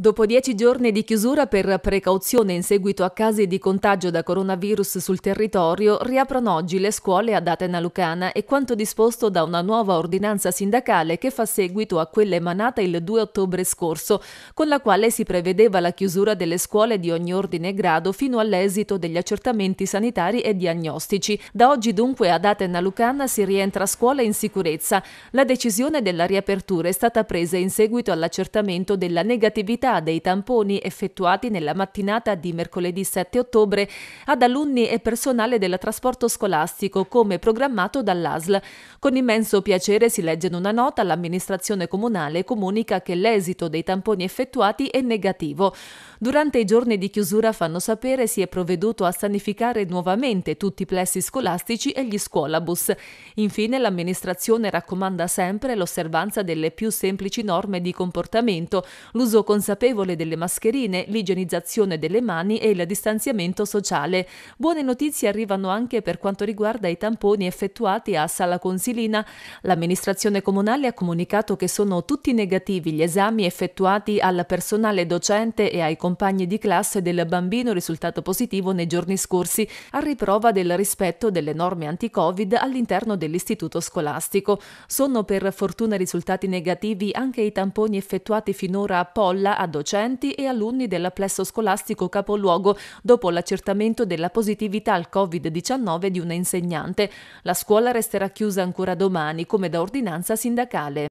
Dopo dieci giorni di chiusura per precauzione in seguito a casi di contagio da coronavirus sul territorio, riaprono oggi le scuole ad Atena Lucana e quanto disposto da una nuova ordinanza sindacale che fa seguito a quella emanata il 2 ottobre scorso, con la quale si prevedeva la chiusura delle scuole di ogni ordine e grado fino all'esito degli accertamenti sanitari e diagnostici. Da oggi dunque ad Atena Lucana si rientra a scuola in sicurezza. La decisione della riapertura è stata presa in seguito all'accertamento della negatività pubblicità dei tamponi effettuati nella mattinata di mercoledì 7 ottobre ad alunni e personale del trasporto scolastico come programmato dall'ASL. Con immenso piacere si legge in una nota l'amministrazione comunale comunica che l'esito dei tamponi effettuati è negativo. Durante i giorni di chiusura fanno sapere si è provveduto a sanificare nuovamente tutti i plessi scolastici e gli scuolabus. Infine l'amministrazione raccomanda sempre l'osservanza delle più semplici norme di comportamento, l'uso consapevole consapevole delle mascherine, l'igienizzazione delle mani e il distanziamento sociale. Buone notizie arrivano anche per quanto riguarda i tamponi effettuati a Sala Consilina. L'amministrazione comunale ha comunicato che sono tutti negativi gli esami effettuati al personale docente e ai compagni di classe del bambino risultato positivo nei giorni scorsi, a riprova del rispetto delle norme anti-Covid all'interno dell'istituto scolastico. Sono per fortuna risultati negativi anche i tamponi effettuati finora a Polla a docenti e alunni dell'applesso scolastico capoluogo dopo l'accertamento della positività al Covid-19 di una insegnante. La scuola resterà chiusa ancora domani, come da ordinanza sindacale.